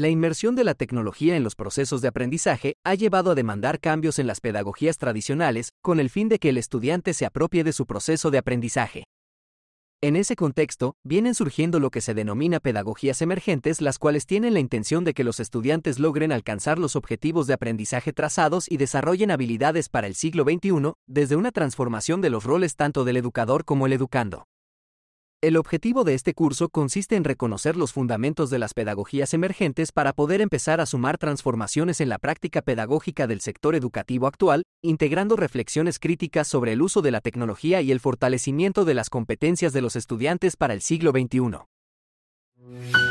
La inmersión de la tecnología en los procesos de aprendizaje ha llevado a demandar cambios en las pedagogías tradicionales con el fin de que el estudiante se apropie de su proceso de aprendizaje. En ese contexto, vienen surgiendo lo que se denomina pedagogías emergentes, las cuales tienen la intención de que los estudiantes logren alcanzar los objetivos de aprendizaje trazados y desarrollen habilidades para el siglo XXI, desde una transformación de los roles tanto del educador como el educando. El objetivo de este curso consiste en reconocer los fundamentos de las pedagogías emergentes para poder empezar a sumar transformaciones en la práctica pedagógica del sector educativo actual, integrando reflexiones críticas sobre el uso de la tecnología y el fortalecimiento de las competencias de los estudiantes para el siglo XXI.